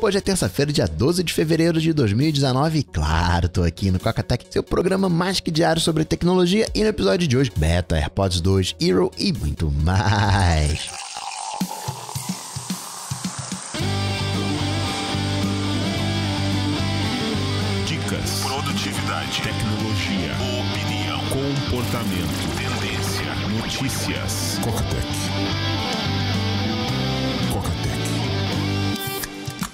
Hoje é terça-feira, dia 12 de fevereiro de 2019 e claro, tô aqui no Cocatec, seu programa mais que diário sobre tecnologia e no episódio de hoje, Beta, AirPods 2, Hero e muito mais. Dicas, produtividade, tecnologia, opinião, comportamento, tendência, notícias. Cocatec.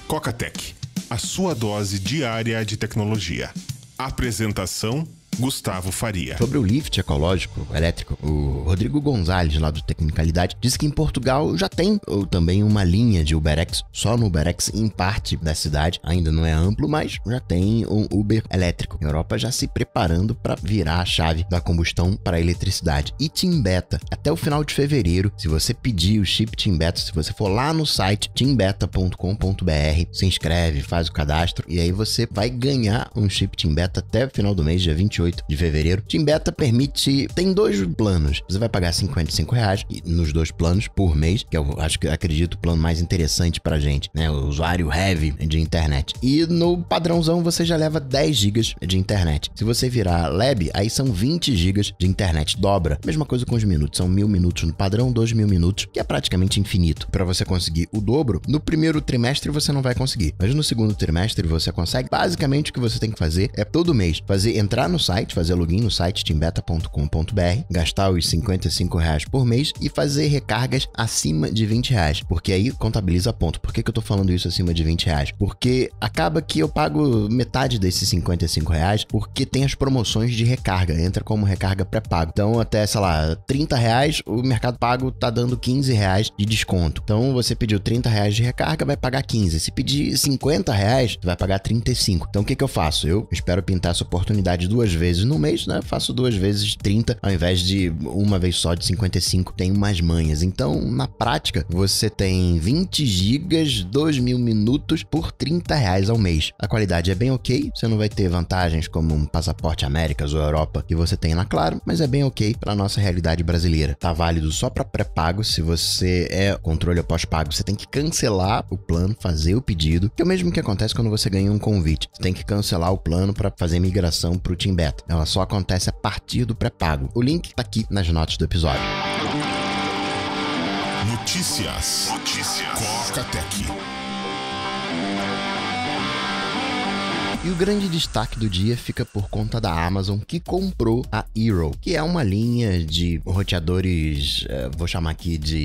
Coca Cocatec, a sua dose diária de tecnologia. Apresentação Gustavo Faria. Sobre o lift ecológico elétrico, o Rodrigo Gonzalez, lá do Tecnicalidade, disse que em Portugal já tem ou também uma linha de UberX, só no UberX em parte da cidade, ainda não é amplo, mas já tem um Uber elétrico. Europa já se preparando para virar a chave da combustão para a eletricidade. E Timbeta, até o final de fevereiro, se você pedir o chip Timbeta, se você for lá no site timbeta.com.br, se inscreve, faz o cadastro e aí você vai ganhar um chip Timbeta até o final do mês, dia 28 28 de fevereiro. Team Beta permite. Tem dois planos. Você vai pagar 55 reais nos dois planos por mês, que eu é acho que acredito o plano mais interessante pra gente, né? O usuário heavy de internet. E no padrãozão você já leva 10 gigas de internet. Se você virar lab, aí são 20 gigas de internet. Dobra. Mesma coisa com os minutos. São mil minutos no padrão, dois mil minutos, que é praticamente infinito. Para você conseguir o dobro, no primeiro trimestre você não vai conseguir. Mas no segundo trimestre você consegue. Basicamente o que você tem que fazer é todo mês fazer entrar no site site, fazer login no site timbeta.com.br, gastar os 55 reais por mês e fazer recargas acima de 20 reais, porque aí contabiliza ponto. Por que, que eu tô falando isso acima de 20 reais? Porque acaba que eu pago metade desses 55 reais, porque tem as promoções de recarga, entra como recarga pré-pago. Então, até, sei lá, 30 reais, o Mercado Pago tá dando 15 reais de desconto. Então, você pediu 30 reais de recarga, vai pagar 15. Se pedir 50 reais, vai pagar 35. Então, o que, que eu faço? Eu espero pintar essa oportunidade duas vezes vezes no mês, né? Faço duas vezes 30 ao invés de uma vez só de 55. Tem mais manhas. Então, na prática, você tem 20 gigas, 2 mil minutos por 30 reais ao mês. A qualidade é bem ok, você não vai ter vantagens como um passaporte Américas ou Europa que você tem na Claro, mas é bem ok para nossa realidade brasileira. Tá válido só para pré-pago, se você é controle após pago você tem que cancelar o plano, fazer o pedido, que é o mesmo que acontece quando você ganha um convite. Você tem que cancelar o plano para fazer migração para o Tim Beta. Ela só acontece a partir do pré-pago. O link tá aqui nas notas do episódio. Notícias. Notícias. Coca-Tech. E o grande destaque do dia fica por conta da Amazon, que comprou a Eero, que é uma linha de roteadores, eh, vou chamar aqui de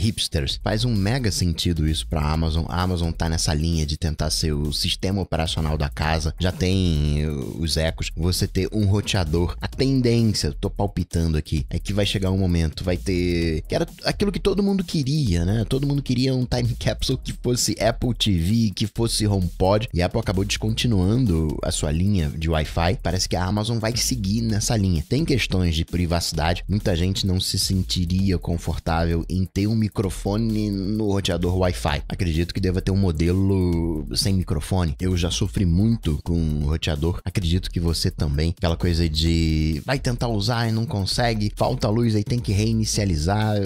hipsters. Faz um mega sentido isso para a Amazon. A Amazon tá nessa linha de tentar ser o sistema operacional da casa. Já tem eh, os ecos. Você ter um roteador. A tendência, tô palpitando aqui, é que vai chegar um momento, vai ter. Que era aquilo que todo mundo queria, né? Todo mundo queria um time capsule que fosse Apple TV, que fosse HomePod. E a Apple acabou descontinuando a sua linha de Wi-Fi, parece que a Amazon vai seguir nessa linha. Tem questões de privacidade, muita gente não se sentiria confortável em ter um microfone no roteador Wi-Fi. Acredito que deva ter um modelo sem microfone. Eu já sofri muito com o roteador, acredito que você também. Aquela coisa de vai tentar usar e não consegue, falta luz aí tem que reinicializar.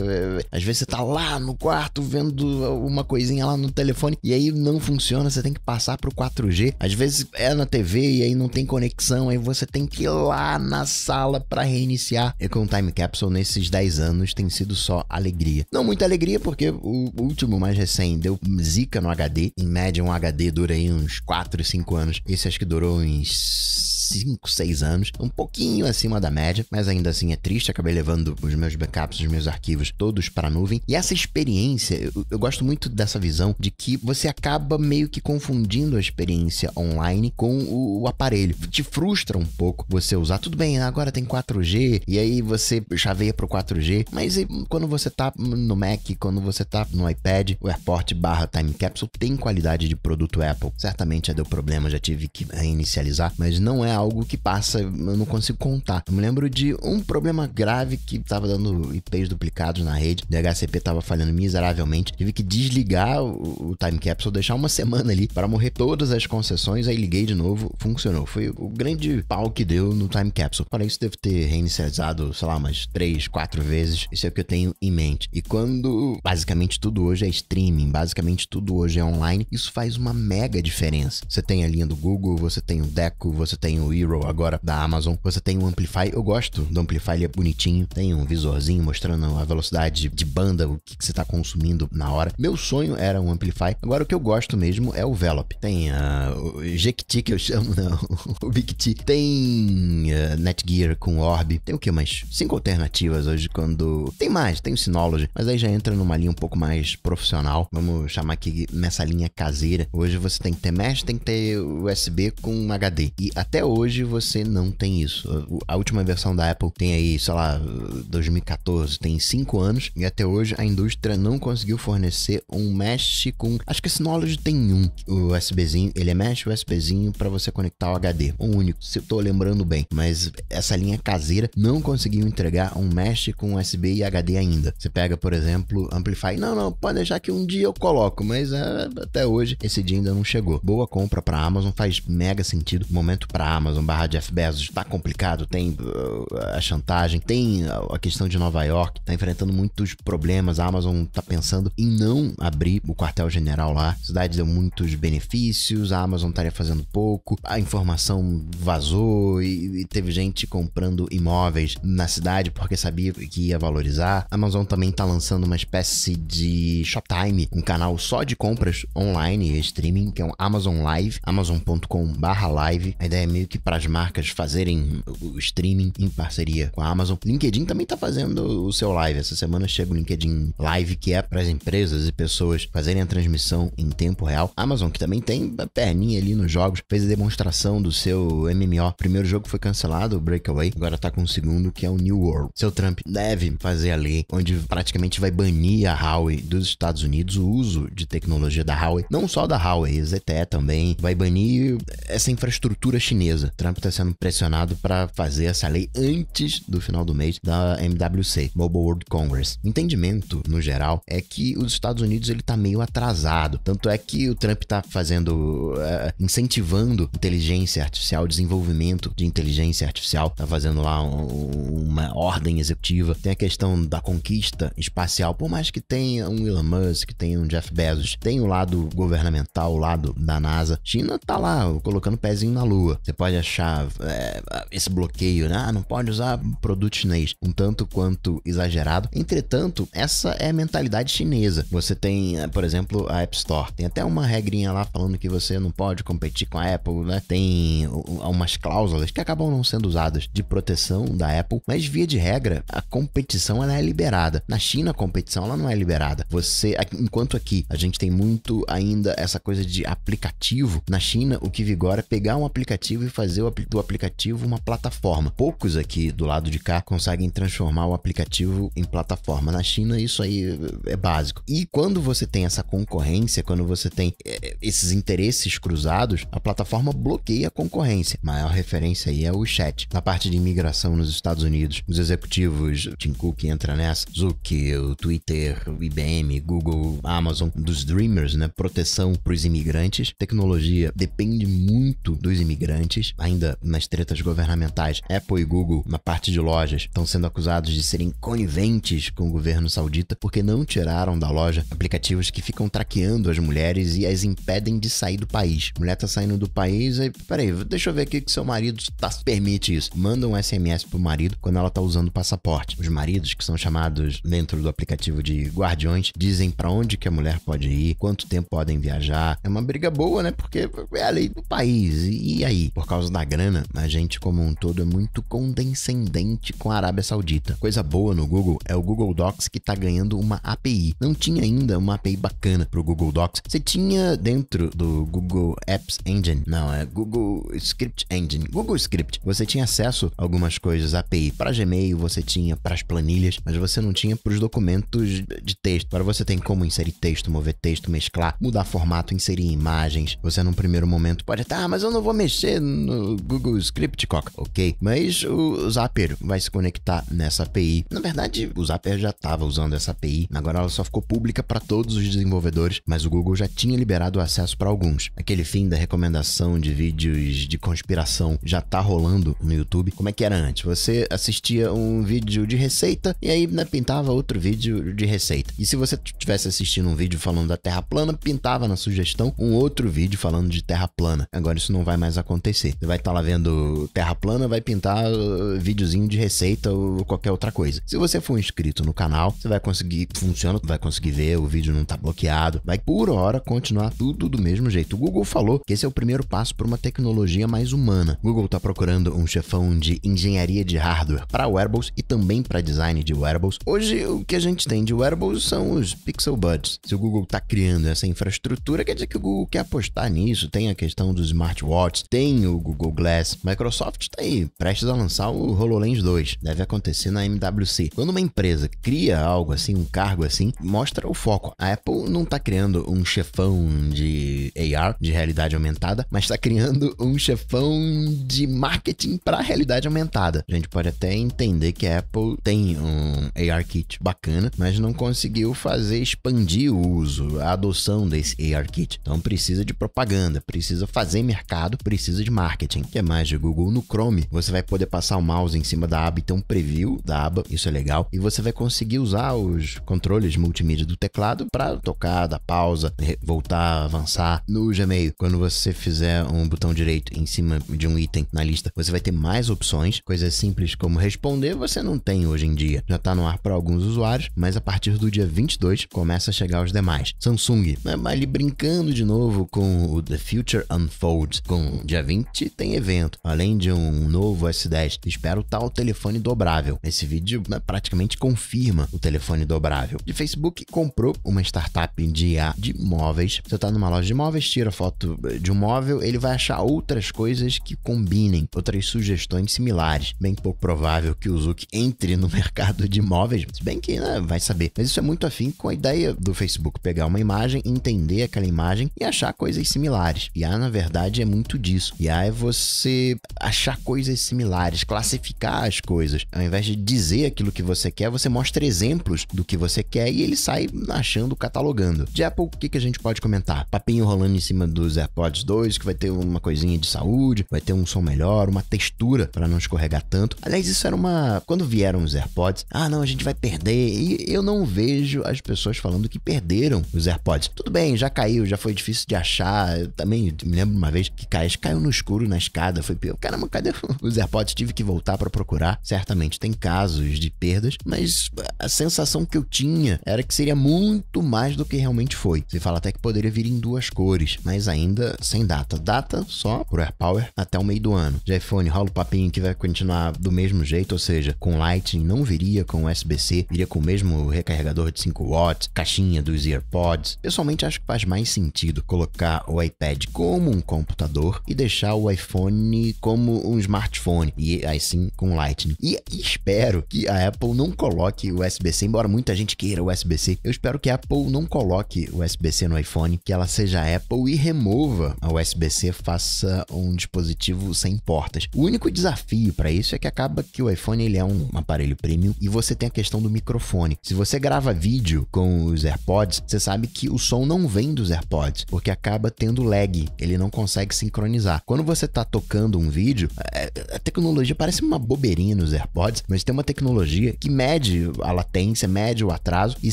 Às vezes você tá lá no quarto vendo uma coisinha lá no telefone e aí não funciona, você tem que passar pro 4G. Às vezes é é na TV e aí não tem conexão, aí você tem que ir lá na sala para reiniciar. E é com o Time Capsule, nesses 10 anos, tem sido só alegria. Não muita alegria, porque o último mais recém deu zica no HD. Em média, um HD dura aí uns 4, 5 anos. Esse acho que durou uns 5, 6 anos, um pouquinho acima da média, mas ainda assim é triste. Acabei levando os meus backups, os meus arquivos todos para a nuvem. E essa experiência, eu, eu gosto muito dessa visão de que você acaba meio que confundindo a experiência online com o, o aparelho. Te frustra um pouco você usar. Tudo bem, agora tem 4G, e aí você chaveia pro 4G, mas quando você tá no Mac, quando você tá no iPad, o AirPort barra Time Capsule tem qualidade de produto Apple. Certamente já é deu problema, já tive que reinicializar, mas não é algo que passa, eu não consigo contar. Eu me lembro de um problema grave que tava dando IPs duplicados na rede, o DHCP tava falhando miseravelmente, tive que desligar o, o Time Capsule, deixar uma semana ali para morrer todas as concessões, aí liguei de novo, funcionou. Foi o grande pau que deu no Time Capsule. Olha, isso deve ter reinicializado, sei lá, umas três quatro vezes. Isso é o que eu tenho em mente. E quando basicamente tudo hoje é streaming, basicamente tudo hoje é online, isso faz uma mega diferença. Você tem a linha do Google, você tem o Deco, você tem o Hero agora da Amazon. Você tem o Amplify, eu gosto do Amplify, ele é bonitinho, tem um visorzinho mostrando a velocidade de banda, o que, que você está consumindo na hora. Meu sonho era um Amplify, agora o que eu gosto mesmo é o Velop. Tem uh, o Jequiti, que eu chamo, não, né, o Bigti. Tem uh, Netgear com Orb, tem o que mais? Cinco alternativas hoje quando... Tem mais, tem o Synology, mas aí já entra numa linha um pouco mais profissional, vamos chamar aqui nessa linha caseira. Hoje você tem que ter mesh, tem que ter USB com HD. E até hoje hoje você não tem isso. A última versão da Apple tem aí, sei lá, 2014, tem 5 anos, e até hoje a indústria não conseguiu fornecer um mesh com. Acho que esse Knowledge tem um o USBzinho, ele é mesh USBzinho para você conectar o HD. Um único, se eu tô lembrando bem. Mas essa linha caseira não conseguiu entregar um mesh com USB e HD ainda. Você pega, por exemplo, Amplify. Não, não, pode deixar que um dia eu coloco, mas é, até hoje esse dia ainda não chegou. Boa compra para Amazon, faz mega sentido. Momento para Amazon Amazon barra Jeff Bezos tá complicado, tem uh, a chantagem, tem uh, a questão de Nova York, tá enfrentando muitos problemas. A Amazon tá pensando em não abrir o quartel-general lá. A cidade deu muitos benefícios, a Amazon estaria fazendo pouco, a informação vazou e, e teve gente comprando imóveis na cidade porque sabia que ia valorizar. A Amazon também tá lançando uma espécie de Shoptime, um canal só de compras online e streaming, que é um Amazon Live, amazon.com/live. A ideia é meio para as marcas fazerem o streaming em parceria com a Amazon. LinkedIn também está fazendo o seu live. Essa semana chega o LinkedIn Live, que é para as empresas e pessoas fazerem a transmissão em tempo real. A Amazon, que também tem a perninha ali nos jogos, fez a demonstração do seu MMO. O primeiro jogo foi cancelado, o Breakaway. Agora está com o segundo, que é o New World. Seu Trump deve fazer a lei onde praticamente vai banir a Huawei dos Estados Unidos o uso de tecnologia da Huawei. Não só da Huawei, ZTE também. Vai banir essa infraestrutura chinesa Trump está sendo pressionado para fazer essa lei antes do final do mês da MWC, Mobile World Congress. Entendimento, no geral, é que os Estados Unidos ele está meio atrasado. Tanto é que o Trump está fazendo, uh, incentivando inteligência artificial, desenvolvimento de inteligência artificial, está fazendo lá um, uma ordem executiva. Tem a questão da conquista espacial, por mais que tenha um Elon Musk, tenha um Jeff Bezos, tem o lado governamental, o lado da NASA. China está lá colocando pezinho na lua. Você pode pode achar é, esse bloqueio, né? Ah, não pode usar produto chinês, um tanto quanto exagerado. Entretanto, essa é a mentalidade chinesa. Você tem, eh, por exemplo, a App Store. Tem até uma regrinha lá falando que você não pode competir com a Apple, né? Tem umas cláusulas que acabam não sendo usadas de proteção da Apple, mas via de regra, a competição ela é liberada. Na China, a competição ela não é liberada. Você, enquanto aqui, a gente tem muito ainda essa coisa de aplicativo. Na China, o que vigora é pegar um aplicativo e fazer fazer do aplicativo uma plataforma. Poucos aqui do lado de cá conseguem transformar o aplicativo em plataforma. Na China, isso aí é básico. E quando você tem essa concorrência, quando você tem é, esses interesses cruzados, a plataforma bloqueia a concorrência. A maior referência aí é o chat. Na parte de imigração nos Estados Unidos, os executivos, Tim Cook entra nessa, Zuck, o Twitter, o IBM, Google, Amazon, dos Dreamers, né? Proteção para os imigrantes. Tecnologia depende muito dos imigrantes ainda nas tretas governamentais, Apple e Google, na parte de lojas, estão sendo acusados de serem coniventes com o governo saudita porque não tiraram da loja aplicativos que ficam traqueando as mulheres e as impedem de sair do país. A mulher tá saindo do país, aí, peraí, deixa eu ver aqui que seu marido tá, permite isso. Manda um SMS pro marido quando ela tá usando o passaporte. Os maridos, que são chamados dentro do aplicativo de guardiões, dizem para onde que a mulher pode ir, quanto tempo podem viajar. É uma briga boa, né? Porque é a lei do país. E aí? Por causa causa da grana, a gente como um todo é muito condescendente com a Arábia Saudita. Coisa boa no Google é o Google Docs que tá ganhando uma API. Não tinha ainda uma API bacana pro Google Docs. Você tinha dentro do Google Apps Engine, não, é Google Script Engine, Google Script. Você tinha acesso a algumas coisas, API para Gmail, você tinha para as planilhas, mas você não tinha para os documentos de texto. Agora você tem como inserir texto, mover texto, mesclar, mudar formato, inserir imagens. Você num primeiro momento pode estar ah, mas eu não vou mexer no Google Script, Coca, ok? Mas o Zapier vai se conectar nessa API. Na verdade, o Zapier já estava usando essa API, agora ela só ficou pública para todos os desenvolvedores, mas o Google já tinha liberado o acesso para alguns. Aquele fim da recomendação de vídeos de conspiração já tá rolando no YouTube. Como é que era antes? Você assistia um vídeo de receita e aí né, pintava outro vídeo de receita. E se você tivesse assistindo um vídeo falando da Terra plana, pintava na sugestão um outro vídeo falando de Terra plana. Agora isso não vai mais acontecer. Você vai estar tá lá vendo Terra Plana, vai pintar uh, videozinho de receita ou qualquer outra coisa. Se você for inscrito no canal, você vai conseguir, funciona, vai conseguir ver, o vídeo não tá bloqueado, vai por hora continuar tudo do mesmo jeito. O Google falou que esse é o primeiro passo para uma tecnologia mais humana. O Google tá procurando um chefão de engenharia de hardware para wearables e também para design de wearables. Hoje o que a gente tem de wearables são os Pixel Buds. Se o Google tá criando essa infraestrutura, quer dizer que o Google quer apostar nisso, tem a questão dos smartwatches, tem o Google Glass, Microsoft está aí prestes a lançar o HoloLens 2. Deve acontecer na MWC. Quando uma empresa cria algo assim, um cargo assim, mostra o foco. A Apple não está criando um chefão de AR, de realidade aumentada, mas está criando um chefão de marketing para realidade aumentada. A gente pode até entender que a Apple tem um AR Kit bacana, mas não conseguiu fazer expandir o uso, a adoção desse AR Kit. Então precisa de propaganda, precisa fazer mercado, precisa de marketing marketing, que é mais de Google, no Chrome, você vai poder passar o mouse em cima da aba e ter um preview da aba, isso é legal, e você vai conseguir usar os controles multimídia do teclado para tocar, dar pausa, voltar, avançar. No Gmail, quando você fizer um botão direito em cima de um item na lista, você vai ter mais opções, coisas simples como responder, você não tem hoje em dia. Já está no ar para alguns usuários, mas a partir do dia 22 começa a chegar os demais. Samsung, né, ali brincando de novo com o The Future Unfolds, com dia 20 e tem evento. Além de um novo S10, espero tal telefone dobrável. Esse vídeo né, praticamente confirma o telefone dobrável. De Facebook comprou uma startup de IA de móveis. Você está numa loja de móveis, tira foto de um móvel, ele vai achar outras coisas que combinem, outras sugestões similares. Bem pouco provável que o Zuc entre no mercado de móveis, se bem que né, vai saber. Mas isso é muito afim com a ideia do Facebook pegar uma imagem, entender aquela imagem e achar coisas similares. IA, na verdade, é muito disso. IA é você achar coisas similares, classificar as coisas. Ao invés de dizer aquilo que você quer, você mostra exemplos do que você quer e ele sai achando, catalogando. De Apple, o que, que a gente pode comentar? Papinho rolando em cima dos AirPods 2, que vai ter uma coisinha de saúde, vai ter um som melhor, uma textura para não escorregar tanto. Aliás, isso era uma. Quando vieram os AirPods, ah, não, a gente vai perder. E eu não vejo as pessoas falando que perderam os AirPods. Tudo bem, já caiu, já foi difícil de achar. Eu também me lembro uma vez que caiu, caiu no escuro furo na escada, foi pior. Caramba, cadê os AirPods? Tive que voltar para procurar. Certamente tem casos de perdas, mas a sensação que eu tinha era que seria muito mais do que realmente foi. Você fala até que poderia vir em duas cores, mas ainda sem data. Data só pro AirPower até o meio do ano. De iPhone rola o papinho que vai continuar do mesmo jeito, ou seja, com Lightning não viria com USB-C, viria com o mesmo recarregador de 5 watts, caixinha dos AirPods. Pessoalmente acho que faz mais sentido colocar o iPad como um computador e deixar o iPhone como um smartphone. E assim com Lightning. E espero que a Apple não coloque USB-C, embora muita gente queira USB-C. Eu espero que a Apple não coloque USB-C no iPhone, que ela seja Apple e remova a USB-C, faça um dispositivo sem portas. O único desafio para isso é que acaba que o iPhone ele é um aparelho premium e você tem a questão do microfone. Se você grava vídeo com os AirPods, você sabe que o som não vem dos AirPods, porque acaba tendo lag, ele não consegue sincronizar. Quando você tá tocando um vídeo, é, a, tecnologia parece uma bobeirinha nos AirPods, mas tem uma tecnologia que mede a latência, mede o atraso e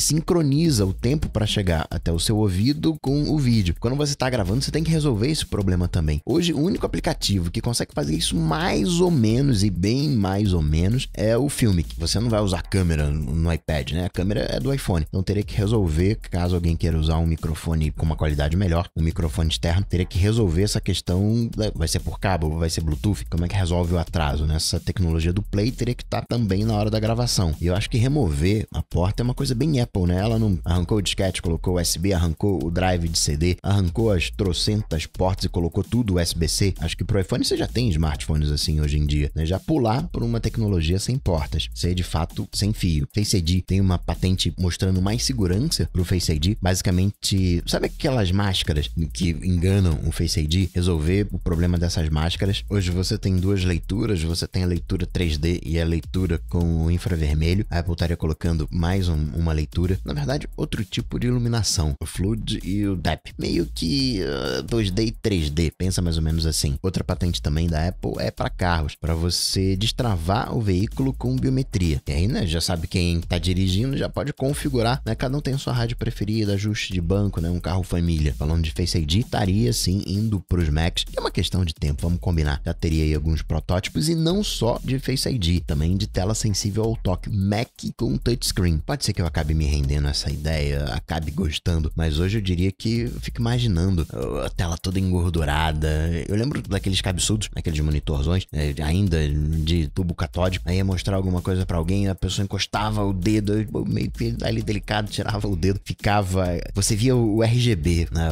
sincroniza o tempo para chegar até o seu ouvido com o vídeo. Quando você tá gravando, você tem que resolver esse problema também. Hoje, o único aplicativo que consegue fazer isso mais ou menos e bem mais ou menos é o filme. Você não vai usar câmera no iPad, né? A câmera é do iPhone. Então teria que resolver, caso alguém queira usar um microfone com uma qualidade melhor, um microfone externo, teria que resolver essa questão. Né? Vai ser por cabo? Vai ser Bluetooth? Como é que resolve o atraso? Né? Essa tecnologia do Play teria que estar tá também na hora da gravação. E eu acho que remover a porta é uma coisa bem Apple, né? Ela não arrancou o disquete, colocou USB, arrancou o drive de CD, arrancou as trocentas portas e colocou tudo USB-C. Acho que pro iPhone você já tem smartphones assim hoje em dia, né? Já pular por uma tecnologia sem portas, ser de fato sem fio. Face ID tem uma patente mostrando mais segurança pro Face ID, basicamente, sabe aquelas máscaras que enganam o Face ID? Resolver o problema dessas máscaras. Hoje você tem duas leituras, você tem a leitura 3D e a leitura com infravermelho. A Apple estaria colocando mais um, uma leitura, na verdade, outro tipo de iluminação, o fluid e o DAP, meio que uh, ah, 2D e 3D, pensa mais ou menos assim. Outra patente também da Apple é para carros, para você destravar o veículo com biometria. E aí, né, já sabe quem está dirigindo, já pode configurar, né, cada um tem sua rádio preferida, ajuste de banco, né, um carro família. Falando de Face ID, estaria sim indo para os Macs. É uma questão de de tempo, vamos combinar. Já teria aí alguns protótipos e não só de Face ID, também de tela sensível ao toque Mac com touchscreen. Pode ser que eu acabe me rendendo a essa ideia, acabe gostando, mas hoje eu diria que eu fico imaginando a tela toda engordurada. Eu lembro daqueles cabeçudos, aqueles monitorzões, né, ainda de tubo catódico, aí ia mostrar alguma coisa para alguém, a pessoa encostava o dedo, meio que ali delicado, tirava o dedo, ficava. Você via o RGB, né?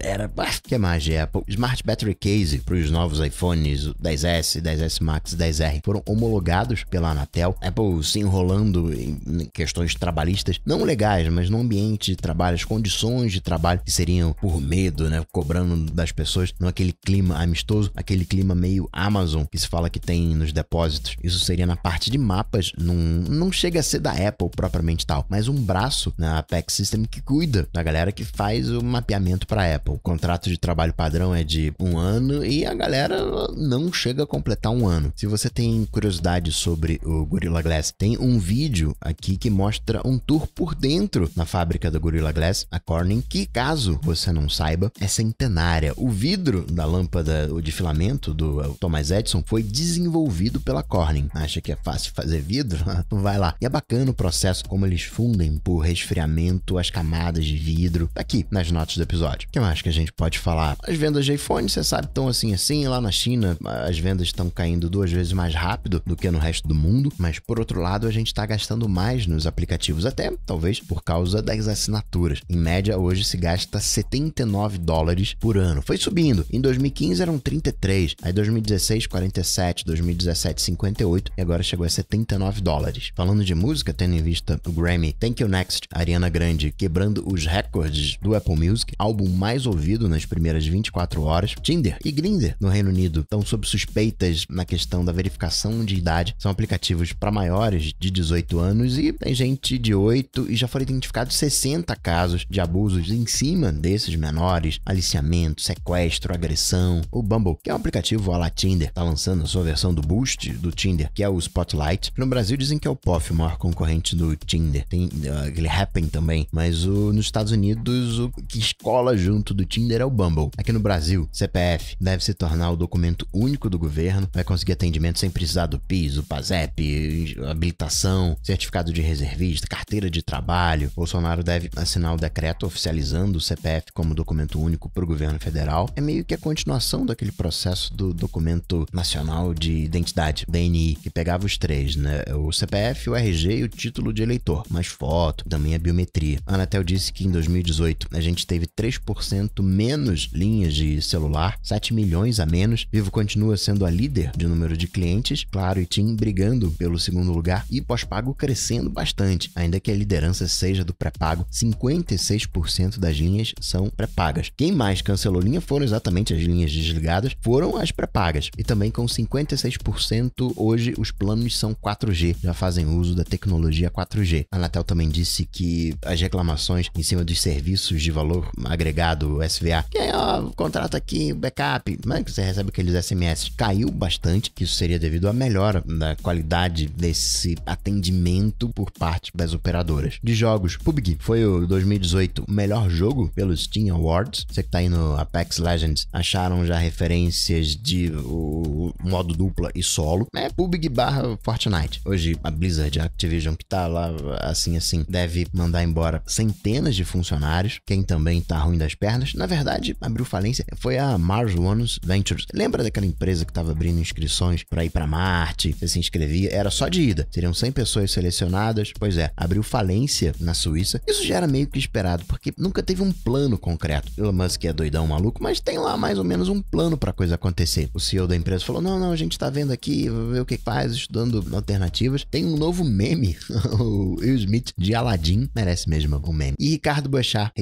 Era. Ah, que mais, Apple? É, smart Battery Case para os novos iPhones 10S, 10S Max, 10R foram homologados pela Anatel. Apple se enrolando em questões trabalhistas, não legais, mas no ambiente de trabalho, as condições de trabalho que seriam por medo, né, cobrando das pessoas, não aquele clima amistoso, aquele clima meio Amazon que se fala que tem nos depósitos. Isso seria na parte de mapas, num, não chega a ser da Apple propriamente tal, mas um braço na Apex System que cuida da galera que faz o mapeamento para Apple. O contrato de trabalho padrão é de um ano e a galera não chega a completar um ano. Se você tem curiosidade sobre o Gorilla Glass, tem um vídeo aqui que mostra um tour por dentro na fábrica da Gorilla Glass, a Corning, que caso você não saiba, é centenária. O vidro da lâmpada de filamento do Thomas Edison foi desenvolvido pela Corning. Acha que é fácil fazer vidro? Então vai lá. E é bacana o processo como eles fundem por resfriamento as camadas de vidro. Tá aqui nas notas do episódio. O que mais que a gente pode falar? As vendas de iPhone, você sabe, estão assim assim. Lá na China, as vendas estão caindo duas vezes mais rápido do que no resto do mundo, mas por outro lado, a gente está gastando mais nos aplicativos, até talvez por causa das assinaturas. Em média, hoje se gasta 79 dólares por ano. Foi subindo. Em 2015 eram 33, aí 2016 47, 2017 58 e agora chegou a 79 dólares. Falando de música, tendo em vista o Grammy, Thank You Next, Ariana Grande quebrando os recordes do Apple Music, álbum mais ouvido nas primeiras 24 horas, Tinder e Grindr no Reino Unido estão sob suspeitas na questão da verificação de idade. São aplicativos para maiores de 18 anos e tem gente de 8 e já foram identificados 60 casos de abusos em cima desses menores, aliciamento, sequestro, agressão. O Bumble, que é um aplicativo à la Tinder, está lançando a sua versão do Boost do Tinder, que é o Spotlight. No Brasil dizem que é o POF, o maior concorrente do Tinder. Tem ah, aquele Happen também, mas o, nos Estados Unidos o que escola junto do Tinder é o Bumble. Aqui no Brasil, CPF, deve deve se tornar o documento único do governo, vai conseguir atendimento sem precisar do PIS, o PASEP, habilitação, certificado de reservista, carteira de trabalho. Bolsonaro deve assinar o decreto oficializando o CPF como documento único para o governo federal. É meio que a continuação daquele processo do documento nacional de identidade, DNI, que pegava os três, né? O CPF, o RG e o título de eleitor, mais foto, também a biometria. A Anatel disse que em 2018 a gente teve 3% menos linhas de celular, 7 milhões a menos. Vivo continua sendo a líder de número de clientes, Claro e Tim brigando pelo segundo lugar e pós-pago crescendo bastante, ainda que a liderança seja do pré-pago. 56% das linhas são pré-pagas. Quem mais cancelou linha foram exatamente as linhas desligadas, foram as pré-pagas. E também com 56% hoje os planos são 4G, já fazem uso da tecnologia 4G. A Anatel também disse que as reclamações em cima dos serviços de valor agregado, SVA, que é, ó, contrato aqui, backup, WhatsApp, mas você recebe aqueles SMS, caiu bastante, que isso seria devido à melhora da qualidade desse atendimento por parte das operadoras. De jogos, PUBG foi o 2018 melhor jogo pelos Steam Awards. Você que tá aí no Apex Legends, acharam já referências de o, modo dupla e solo. É PUBG barra Fortnite. Hoje, a Blizzard, a Activision, que tá lá assim assim, deve mandar embora centenas de funcionários. Quem também tá ruim das pernas. Na verdade, abriu falência foi a Mars One Cronos Ventures. Lembra daquela empresa que estava abrindo inscrições para ir para Marte? Você se inscrevia, era só de ida. Seriam 100 pessoas selecionadas. Pois é, abriu falência na Suíça. Isso já era meio que esperado, porque nunca teve um plano concreto. Elon Musk é doidão maluco, mas tem lá mais ou menos um plano para coisa acontecer. O CEO da empresa falou: "Não, não, a gente está vendo aqui, ver o que faz, estudando alternativas". Tem um novo meme, o Will Smith de Aladdin, merece mesmo um meme. E Ricardo Boechat,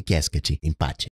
te empate.